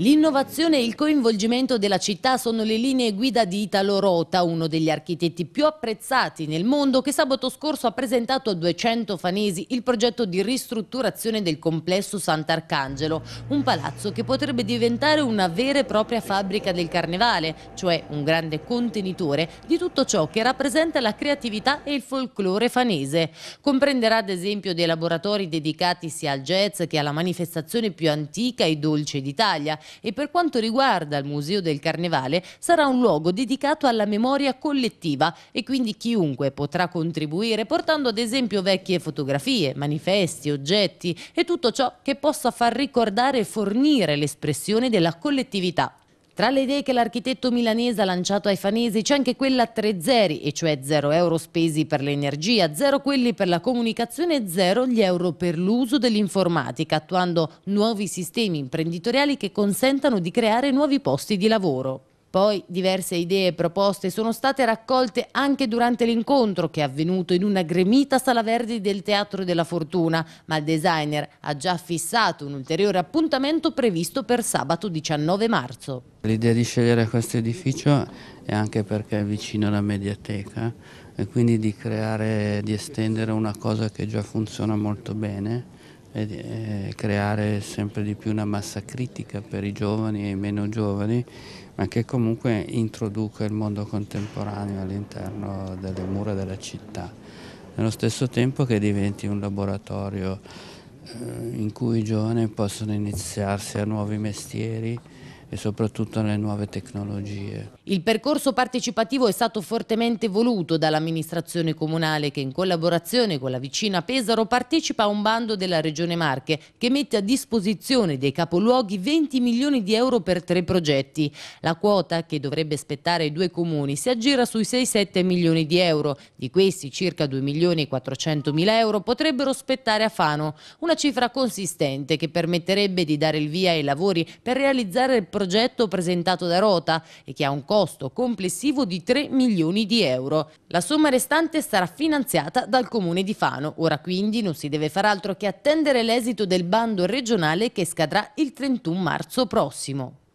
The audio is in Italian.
L'innovazione e il coinvolgimento della città sono le linee guida di Italo Rota, uno degli architetti più apprezzati nel mondo, che sabato scorso ha presentato a 200 fanesi il progetto di ristrutturazione del complesso Sant'Arcangelo, un palazzo che potrebbe diventare una vera e propria fabbrica del carnevale, cioè un grande contenitore di tutto ciò che rappresenta la creatività e il folklore fanese. Comprenderà ad esempio dei laboratori dedicati sia al jazz che alla manifestazione più antica e dolce d'Italia, e per quanto riguarda il Museo del Carnevale sarà un luogo dedicato alla memoria collettiva e quindi chiunque potrà contribuire portando ad esempio vecchie fotografie, manifesti, oggetti e tutto ciò che possa far ricordare e fornire l'espressione della collettività. Tra le idee che l'architetto milanese ha lanciato ai fanesi c'è anche quella tre zeri, e cioè zero euro spesi per l'energia, zero quelli per la comunicazione e zero gli euro per l'uso dell'informatica, attuando nuovi sistemi imprenditoriali che consentano di creare nuovi posti di lavoro. Poi diverse idee e proposte sono state raccolte anche durante l'incontro che è avvenuto in una gremita sala verdi del Teatro della Fortuna, ma il designer ha già fissato un ulteriore appuntamento previsto per sabato 19 marzo. L'idea di scegliere questo edificio è anche perché è vicino alla mediateca e quindi di creare, di estendere una cosa che già funziona molto bene e creare sempre di più una massa critica per i giovani e i meno giovani, ma che comunque introduca il mondo contemporaneo all'interno delle mura della città. Nello stesso tempo che diventi un laboratorio eh, in cui i giovani possono iniziarsi a nuovi mestieri, e soprattutto nelle nuove tecnologie. Il percorso partecipativo è stato fortemente voluto dall'amministrazione comunale che in collaborazione con la vicina Pesaro partecipa a un bando della Regione Marche che mette a disposizione dei capoluoghi 20 milioni di euro per tre progetti. La quota che dovrebbe spettare ai due comuni si aggira sui 6-7 milioni di euro. Di questi circa 2 milioni e 400 mila euro potrebbero spettare a Fano, una cifra consistente che permetterebbe di dare il via ai lavori per realizzare il progetto progetto presentato da Rota e che ha un costo complessivo di 3 milioni di euro. La somma restante sarà finanziata dal comune di Fano. Ora quindi non si deve far altro che attendere l'esito del bando regionale che scadrà il 31 marzo prossimo.